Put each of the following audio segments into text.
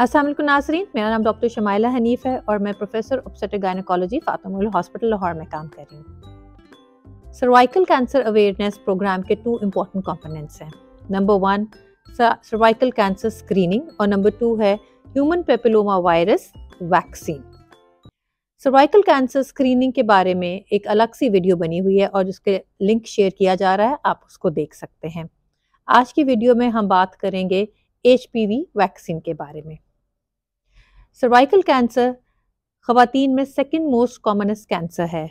असल नाजरीन मेरा नाम डॉक्टर शमाइला हनीफ है और मैं प्रोफेसर ऑफसेटर गायनोकोलॉजी फातम हॉस्पिटल लाहौर में काम कर रही हूँ सर्वाइकल कैंसर अवेयरनेस प्रोग्राम के टू इम्पॉर्टेंट कॉम्पोनेंट्स हैं number one cervical cancer screening और नंबर टू है human papilloma virus vaccine cervical cancer screening के बारे में एक अलग सी वीडियो बनी हुई है और जिसके लिंक शेयर किया जा रहा है आप उसको देख सकते हैं आज की वीडियो में हम बात करेंगे एच वैक्सीन के बारे में सर्वाइकल कैंसर खातन में सेकेंड मोस्ट कॉमनस्ट कैंसर है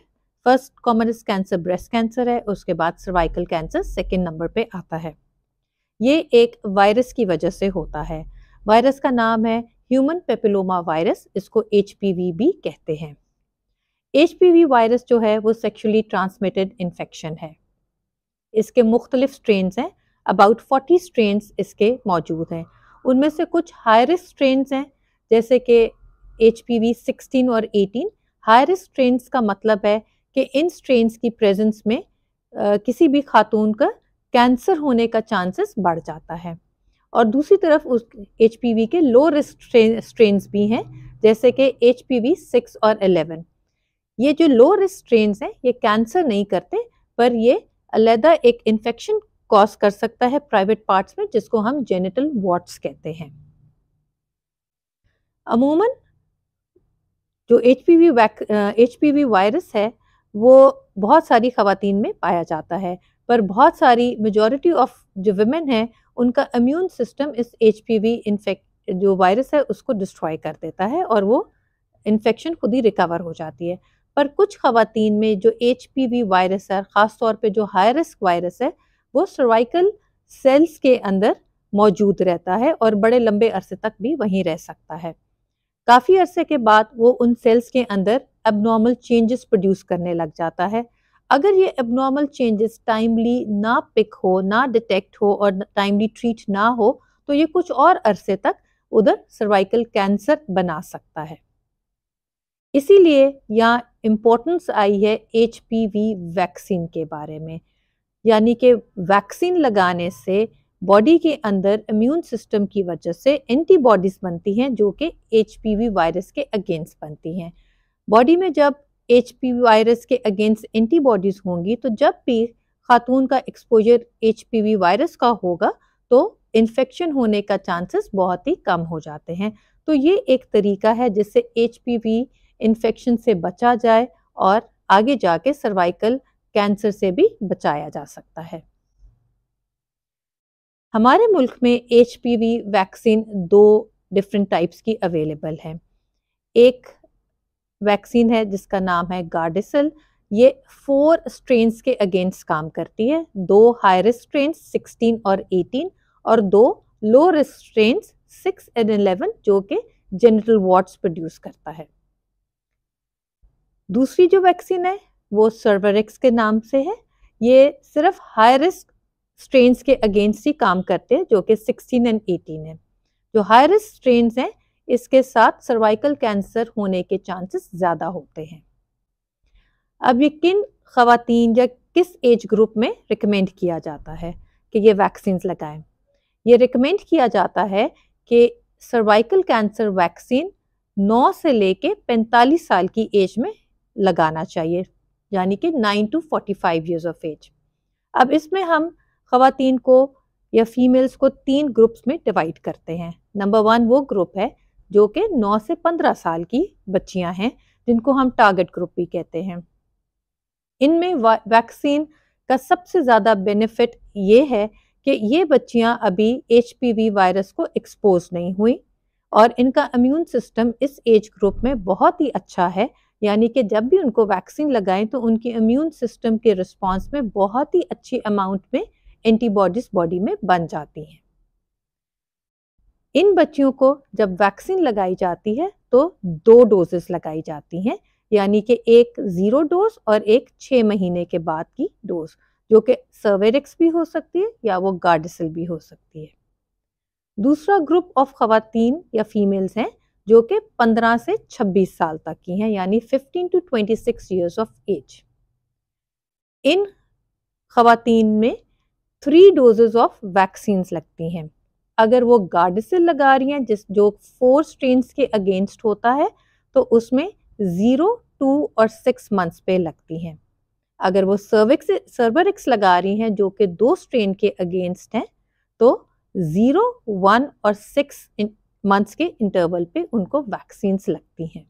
first commonest cancer breast cancer है उसके बाद सर्वाइकल कैंसर सेकेंड नंबर पे आता है ये एक वायरस की वजह से होता है वायरस का नाम है ह्यूमन पेपिलोमा वायरस इसको एच भी कहते हैं एच वायरस जो है वो सेक्शुअली ट्रांसमिटेड इन्फेक्शन है इसके मुख्तलिफ स्ट्रेन हैं अबाउट 40 स्ट्रेन्स इसके मौजूद हैं उनमें से कुछ हाई रिस्क स्ट्रेन्स हैं जैसे कि एच पी वी सिक्सटीन और एटीन हाई रिस्क स्ट्रेन्स का मतलब है कि इन स्ट्रेन्स की प्रेजेंस में आ, किसी भी खातून का कैंसर होने का चांसेस बढ़ जाता है और दूसरी तरफ उस एच पी वी के लो रिस्क स्ट्रेन्स भी हैं जैसे कि एच पी वी सिक्स और एलेवन ये जो लो रिस्क स्ट्रेन्स हैं ये कैंसर नहीं करते पर ये अलहदा एक इन्फेक्शन कॉज कर सकता है प्राइवेट पार्ट्स में जिसको हम जेनिटल वॉट्स कहते हैं अमूमन जो H P H P virus है वो बहुत सारी खातन में पाया जाता है पर बहुत सारी मेजॉरिटी ऑफ जो वमेन हैं उनका इम्यून सिस्टम इस एच पी वी इन्फेक्ट जो वायरस है उसको डिस्ट्रॉय कर देता है और वो इन्फेक्शन खुद ही रिकवर हो जाती है पर कुछ खातन में जो एच पी वी वायरस है ख़ास तौर पर जो हाई रिस्क वायरस है वो सर्वाइकल सेल्स के अंदर मौजूद रहता है और बड़े लंबे अरसे तक भी वहीं रह सकता है काफ़ी अरसे के बाद वो उन सेल्स के अंदर एबनॉर्मल चेंजेस प्रोड्यूस करने लग जाता है अगर ये एबनॉर्मल चेंजेस टाइमली ना पिक हो ना डिटेक्ट हो और टाइमली ट्रीट ना हो तो ये कुछ और अरसे तक उधर सर्वाइकल कैंसर बना सकता है इसीलिए यहाँ इम्पोर्टेंस आई है एच वैक्सीन के बारे में यानी कि वैक्सीन लगाने से बॉडी के अंदर इम्यून सिस्टम की वजह से एंटीबॉडीज़ बनती हैं जो कि एच वायरस के अगेंस्ट बनती हैं बॉडी में जब एच वायरस के अगेंस्ट एंटीबॉडीज़ होंगी तो जब भी खातून का एक्सपोजर एच वायरस का होगा तो इन्फेक्शन होने का चांसेस बहुत ही कम हो जाते हैं तो ये एक तरीका है जिससे एच इन्फेक्शन से बचा जाए और आगे जाके सर्वाइकल कैंसर से भी बचाया जा सकता है हमारे मुल्क में एच वैक्सीन दो डिफरेंट टाइप्स की अवेलेबल है एक वैक्सीन है जिसका नाम है गार्डिसल ये फोर स्ट्रेन्स के अगेंस्ट काम करती है दो हाई रिस्क स्ट्रेन 16 और 18 और दो लो रिस्क स्ट्रेन 6 एंड 11 जो कि जेनरल वार्ड्स प्रोड्यूस करता है दूसरी जो वैक्सीन है वो सर्वरिक्स के नाम से है ये सिर्फ हाई रिस्क स्ट्रेन के अगेंस्ट ही काम करते हैं जो कि 16 एंड 18 है जो हाई रिस्क स्ट्रेन हैं इसके साथ सर्वाइकल कैंसर होने के चांसेस ज़्यादा होते हैं अब ये किन खातन या किस एज ग्रुप में रिकमेंड किया जाता है कि ये वैक्सीन लगाएं ये रिकमेंड किया जाता है कि सर्वाइकल कैंसर वैक्सीन 9 से लेके 45 साल की एज में लगाना चाहिए यानी कि 9 टू 45 ईयर्स ऑफ एज अब इसमें हम खातन को या फीमेल्स को तीन ग्रुप्स में डिवाइड करते हैं नंबर वन वो ग्रुप है जो कि 9 से 15 साल की बच्चियां हैं जिनको हम टारगेट ग्रुप भी कहते हैं इनमें वैक्सीन का सबसे ज़्यादा बेनिफिट ये है कि ये बच्चियां अभी एच वायरस को एक्सपोज नहीं हुई और इनका इम्यून सिस्टम इस एज ग्रुप में बहुत ही अच्छा है यानी कि जब भी उनको वैक्सीन लगाएं तो उनकी इम्यून सिस्टम के रिस्पॉन्स में बहुत ही अच्छी अमाउंट में एंटीबॉडीज बॉडी में बन जाती हैं इन बच्चियों को जब वैक्सीन लगाई जाती है तो दो डोजेस लगाई जाती हैं यानी कि एक ज़ीरो डोज और एक छः महीने के बाद की डोज जो कि सर्वेरिक्स भी हो सकती है या वो गार्डिसल भी हो सकती है दूसरा ग्रुप ऑफ खातन या फीमेल्स हैं जो कि 15 से 26 साल तक की हैं यानी 15 to 26 six years of age इन खातन में थ्री डोजेज ऑफ वैक्सीन लगती हैं अगर वो गार्डसिल लगा रही हैं जिस जो फोर स्ट्रेन के अगेंस्ट होता है तो उसमें ज़ीरो टू और सिक्स मंथ्स पे लगती हैं अगर वो सर्विक्स सर्वरिक्स लगा रही हैं जो कि दो स्ट्रेन के अगेंस्ट हैं तो ज़ीरो वन और सिक्स इन मंथ्स के इंटरवल पे उनको वैक्सीन लगती हैं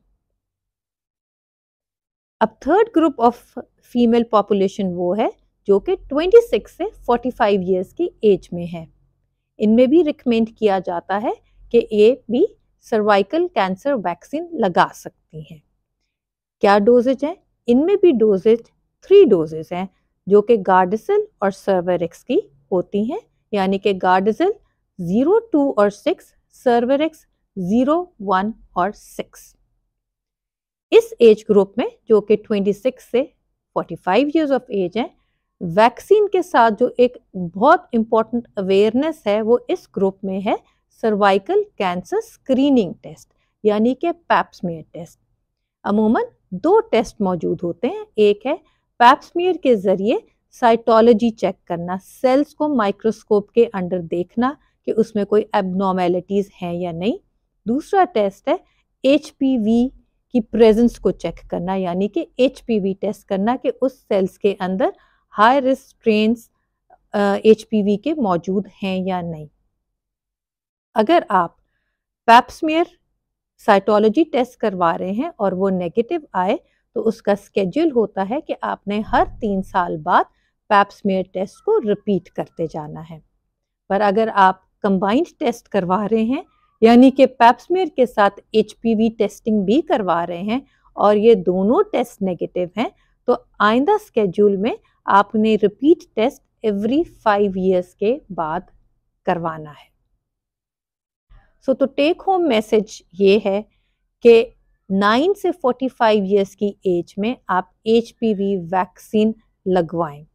अब third group of female population वो है जो कि 26 से 45 इयर्स की एज में है इनमें भी रिकमेंड किया जाता है कि ये भी सर्वाइकल कैंसर वैक्सीन लगा सकती हैं क्या डोजेज हैं इनमें भी डोजेज थ्री डोजेज हैं जो कि गार्डिसल और सर्वेरिक्स की होती हैं यानी कि गार्डिसल ज़ीरो टू और six Cervarix zero one और सिक्स इस एज ग्रुप में जो कि 26 से 45 इयर्स ऑफ एज है वैक्सीन के साथ जो एक बहुत इम्पॉर्टेंट अवेयरनेस है वो इस ग्रुप में है सर्वाइकल कैंसर स्क्रीनिंग टेस्ट यानी कि पैप्समेयर टेस्ट अमूमन दो टेस्ट मौजूद होते हैं एक है पैप्समेयर के ज़रिए साइटोलॉजी चेक करना सेल्स को माइक्रोस्कोप के अंडर देखना कि उसमें कोई एबनॉर्मेलिटीज़ हैं या नहीं दूसरा टेस्ट है एच की प्रेजेंस को चेक करना यानी कि एच टेस्ट करना कि उस सेल्स के अंदर हाई रिस्क स्ट्रेन्स एच के मौजूद हैं या नहीं अगर आप पैप्समियर साइटोलॉजी टेस्ट करवा रहे हैं और वो नेगेटिव आए तो उसका स्केड्यूल होता है कि आपने हर तीन साल बाद पैप्समेयर टेस्ट को रिपीट करते जाना है पर अगर आप कंबाइंड टेस्ट करवा रहे हैं यानी कि पैप्समेर के साथ एच टेस्टिंग भी करवा रहे हैं और ये दोनों टेस्ट नेगेटिव हैं तो आइंदा स्केड्यूल में आपने repeat test every five years के बाद करवाना है सो so, तो टेक होम मैसेज ये है कि 9 से 45 ईयर्स की एज में आप एच वैक्सीन लगवाएं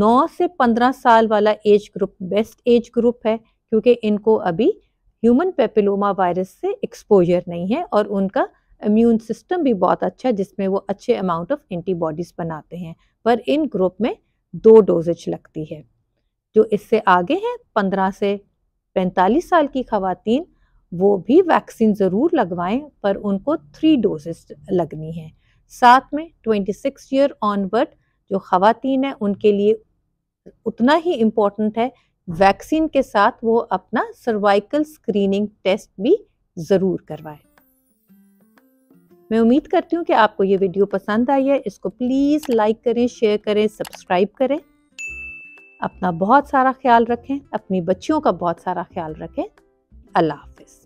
9 से 15 साल वाला age group best age group है क्योंकि इनको अभी ह्यूमन पेपिलोमा वायरस से एक्सपोजर नहीं है और उनका इम्यून सिस्टम भी बहुत अच्छा है जिसमें वो अच्छे अमाउंट ऑफ एंटीबॉडीज़ बनाते हैं पर इन ग्रुप में दो डोजेज लगती है जो इससे आगे हैं पंद्रह से पैंतालीस साल की खातन वो भी वैक्सीन ज़रूर लगवाएं पर उनको थ्री डोजेज लगनी है साथ में ट्वेंटी सिक्स ईयर ऑनवर्ड जो खातन है उनके लिए उतना ही इम्पोर्टेंट है वैक्सीन के साथ वो अपना सर्वाइकल स्क्रीनिंग टेस्ट भी ज़रूर करवाएं मैं उम्मीद करती हूँ कि आपको ये वीडियो पसंद आई है इसको प्लीज़ लाइक करें शेयर करें सब्सक्राइब करें अपना बहुत सारा ख्याल रखें अपनी बच्चियों का बहुत सारा ख्याल रखें अल्लाह हाफिज़